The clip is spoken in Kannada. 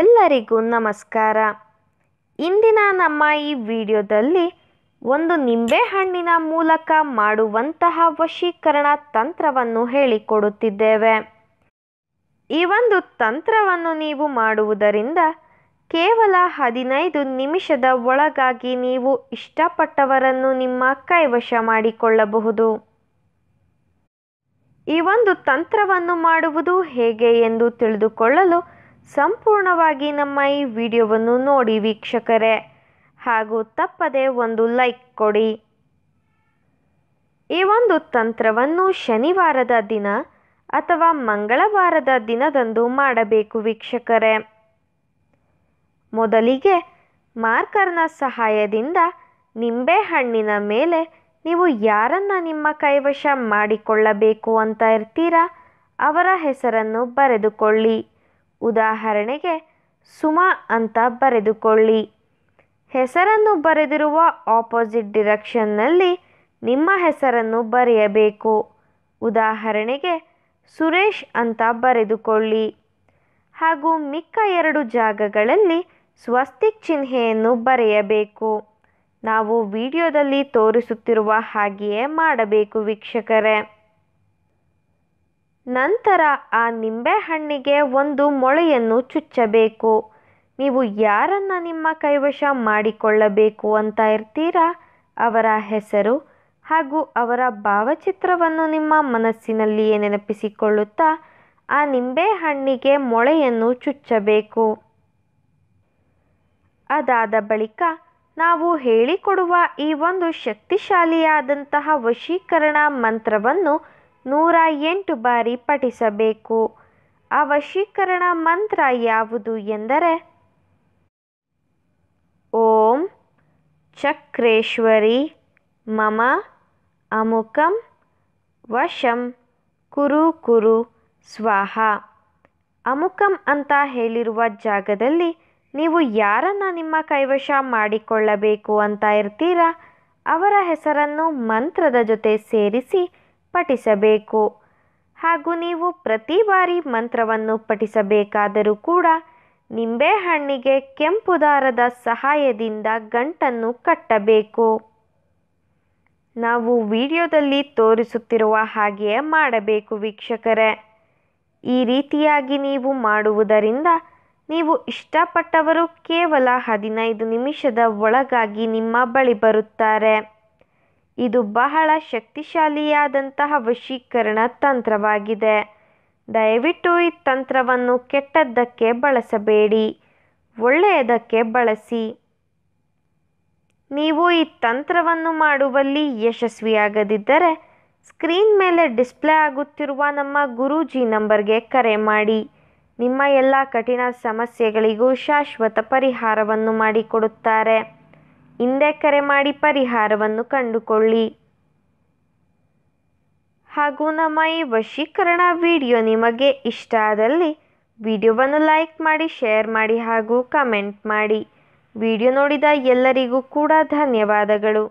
ಎಲ್ಲರಿಗೂ ನಮಸ್ಕಾರ ಇಂದಿನ ನಮ್ಮ ಈ ವಿಡಿಯೋದಲ್ಲಿ ಒಂದು ನಿಂಬೆಹಣ್ಣಿನ ಮೂಲಕ ಮಾಡುವಂತಹ ವಶೀಕರಣ ತಂತ್ರವನ್ನು ಹೇಳಿಕೊಡುತ್ತಿದ್ದೇವೆ ಈ ಒಂದು ತಂತ್ರವನ್ನು ನೀವು ಮಾಡುವುದರಿಂದ ಕೇವಲ ಹದಿನೈದು ನಿಮಿಷದ ಒಳಗಾಗಿ ನೀವು ಇಷ್ಟಪಟ್ಟವರನ್ನು ನಿಮ್ಮ ಕೈವಶ ಮಾಡಿಕೊಳ್ಳಬಹುದು ಈ ಒಂದು ತಂತ್ರವನ್ನು ಮಾಡುವುದು ಹೇಗೆ ಎಂದು ತಿಳಿದುಕೊಳ್ಳಲು ಸಂಪೂರ್ಣವಾಗಿ ನಮ್ಮ ಈ ವಿಡಿಯೋವನ್ನು ನೋಡಿ ವೀಕ್ಷಕರೇ ಹಾಗೂ ತಪ್ಪದೆ ಒಂದು ಲೈಕ್ ಕೊಡಿ ಈ ಒಂದು ತಂತ್ರವನ್ನು ಶನಿವಾರದ ದಿನ ಅಥವಾ ಮಂಗಳವಾರದ ದಿನದಂದು ಮಾಡಬೇಕು ವೀಕ್ಷಕರೇ ಮೊದಲಿಗೆ ಮಾರ್ಕರ್ನ ಸಹಾಯದಿಂದ ನಿಂಬೆಹಣ್ಣಿನ ಮೇಲೆ ನೀವು ಯಾರನ್ನ ನಿಮ್ಮ ಕೈವಶ ಮಾಡಿಕೊಳ್ಳಬೇಕು ಅಂತ ಇರ್ತೀರಾ ಅವರ ಹೆಸರನ್ನು ಬರೆದುಕೊಳ್ಳಿ ಉದಾಹರಣೆಗೆ ಸುಮಾ ಅಂತ ಬರೆದುಕೊಳ್ಳಿ ಹೆಸರನ್ನು ಬರೆದಿರುವ ಆಪೋಸಿಟ್ ಡಿರೆಕ್ಷನ್ನಲ್ಲಿ ನಿಮ್ಮ ಹೆಸರನ್ನು ಬರೆಯಬೇಕು ಉದಾಹರಣೆಗೆ ಸುರೇಶ್ ಅಂತ ಬರೆದುಕೊಳ್ಳಿ ಹಾಗೂ ಮಿಕ್ಕ ಎರಡು ಜಾಗಗಳಲ್ಲಿ ಸ್ವಸ್ತಿಕ್ ಚಿಹ್ನೆಯನ್ನು ಬರೆಯಬೇಕು ನಾವು ವಿಡಿಯೋದಲ್ಲಿ ತೋರಿಸುತ್ತಿರುವ ಹಾಗೆಯೇ ಮಾಡಬೇಕು ವೀಕ್ಷಕರೇ ನಂತರ ಆ ನಿಂಬೆಹಣ್ಣಿಗೆ ಒಂದು ಮೊಳೆಯನ್ನು ಚುಚ್ಚಬೇಕು ನೀವು ಯಾರನ್ನ ನಿಮ್ಮ ಕೈವಶ ಮಾಡಿಕೊಳ್ಳಬೇಕು ಅಂತ ಇರ್ತೀರಾ ಅವರ ಹೆಸರು ಹಾಗೂ ಅವರ ಭಾವಚಿತ್ರವನ್ನು ನಿಮ್ಮ ಮನಸ್ಸಿನಲ್ಲಿಯೇ ನೆನಪಿಸಿಕೊಳ್ಳುತ್ತಾ ಆ ನಿಂಬೆಹಣ್ಣಿಗೆ ಮೊಳೆಯನ್ನು ಚುಚ್ಚಬೇಕು ಅದಾದ ಬಳಿಕ ನಾವು ಹೇಳಿಕೊಡುವ ಈ ಒಂದು ಶಕ್ತಿಶಾಲಿಯಾದಂತಹ ವಶೀಕರಣ ಮಂತ್ರವನ್ನು ನೂರ ಎಂಟು ಬಾರಿ ಪಠಿಸಬೇಕು ಅವಶೀಕರಣ ಮಂತ್ರ ಯಾವುದು ಎಂದರೆ ಓಂ ಚಕ್ರೇಶ್ವರಿ ಮಮ ಅಮುಕಂ ವಶಂ ಕುರು ಕುರು ಸ್ವಾಹ ಅಮುಕಂ ಅಂತ ಹೇಳಿರುವ ಜಾಗದಲ್ಲಿ ನೀವು ಯಾರನ್ನು ನಿಮ್ಮ ಕೈವಶ ಮಾಡಿಕೊಳ್ಳಬೇಕು ಅಂತ ಇರ್ತೀರಾ ಅವರ ಹೆಸರನ್ನು ಮಂತ್ರದ ಜೊತೆ ಸೇರಿಸಿ ಪಠಿಸಬೇಕು ಹಾಗೂ ನೀವು ಪ್ರತಿ ಬಾರಿ ಮಂತ್ರವನ್ನು ಪಠಿಸಬೇಕಾದರೂ ಕೂಡ ನಿಂಬೆಹಣ್ಣಿಗೆ ಕೆಂಪು ದಾರದ ಸಹಾಯದಿಂದ ಗಂಟನ್ನು ಕಟ್ಟಬೇಕು ನಾವು ವಿಡಿಯೋದಲ್ಲಿ ತೋರಿಸುತ್ತಿರುವ ಹಾಗೆಯೇ ಮಾಡಬೇಕು ವೀಕ್ಷಕರೇ ಈ ರೀತಿಯಾಗಿ ನೀವು ಮಾಡುವುದರಿಂದ ನೀವು ಇಷ್ಟಪಟ್ಟವರು ಕೇವಲ ಹದಿನೈದು ನಿಮಿಷದ ಒಳಗಾಗಿ ನಿಮ್ಮ ಬಳಿ ಬರುತ್ತಾರೆ ಇದು ಬಹಳ ಶಕ್ತಿಶಾಲಿಯಾದಂತಹ ವಶೀಕರಣ ತಂತ್ರವಾಗಿದೆ ದಯವಿಟ್ಟು ಈ ತಂತ್ರವನ್ನು ಕೆಟ್ಟದ್ದಕ್ಕೆ ಬಳಸಬೇಡಿ ಒಳ್ಳೆಯದಕ್ಕೆ ಬಳಸಿ ನೀವು ಈ ತಂತ್ರವನ್ನು ಮಾಡುವಲ್ಲಿ ಯಶಸ್ವಿಯಾಗದಿದ್ದರೆ ಸ್ಕ್ರೀನ್ ಮೇಲೆ ಡಿಸ್ಪ್ಲೇ ಆಗುತ್ತಿರುವ ನಮ್ಮ ಗುರೂಜಿ ನಂಬರ್ಗೆ ಕರೆ ಮಾಡಿ ನಿಮ್ಮ ಎಲ್ಲ ಕಠಿಣ ಸಮಸ್ಯೆಗಳಿಗೂ ಶಾಶ್ವತ ಪರಿಹಾರವನ್ನು ಮಾಡಿಕೊಡುತ್ತಾರೆ ಹಿಂದೆ ಕರೆ ಮಾಡಿ ಪರಿಹಾರವನ್ನು ಕಂಡುಕೊಳ್ಳಿ ಹಾಗೂ ನಮ್ಮ ಈ ವಶೀಕರಣ ವಿಡಿಯೋ ನಿಮಗೆ ಇಷ್ಟ ಆದಲ್ಲಿ ವಿಡಿಯೋವನ್ನು ಲೈಕ್ ಮಾಡಿ ಶೇರ್ ಮಾಡಿ ಹಾಗೂ ಕಮೆಂಟ್ ಮಾಡಿ ವಿಡಿಯೋ ನೋಡಿದ ಎಲ್ಲರಿಗೂ ಕೂಡ ಧನ್ಯವಾದಗಳು